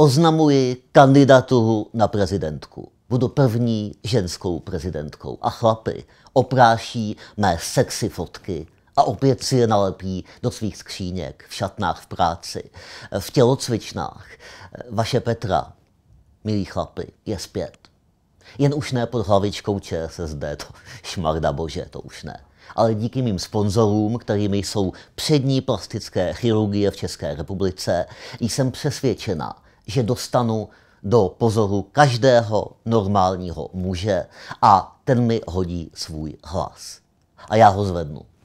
oznamuji kandidaturu na prezidentku. Budu první ženskou prezidentkou a chlapy opráší mé sexy fotky a opět si je nalepí do svých skříněk, v šatnách v práci, v tělocvičnách. Vaše Petra, milí chlapy, je zpět. Jen už ne pod hlavičkou ČSSD, to šmarda bože, to už ne. Ale díky mým sponzorům, kterými jsou přední plastické chirurgie v České republice, jsem přesvědčena, že dostanu do pozoru každého normálního muže a ten mi hodí svůj hlas. A já ho zvednu.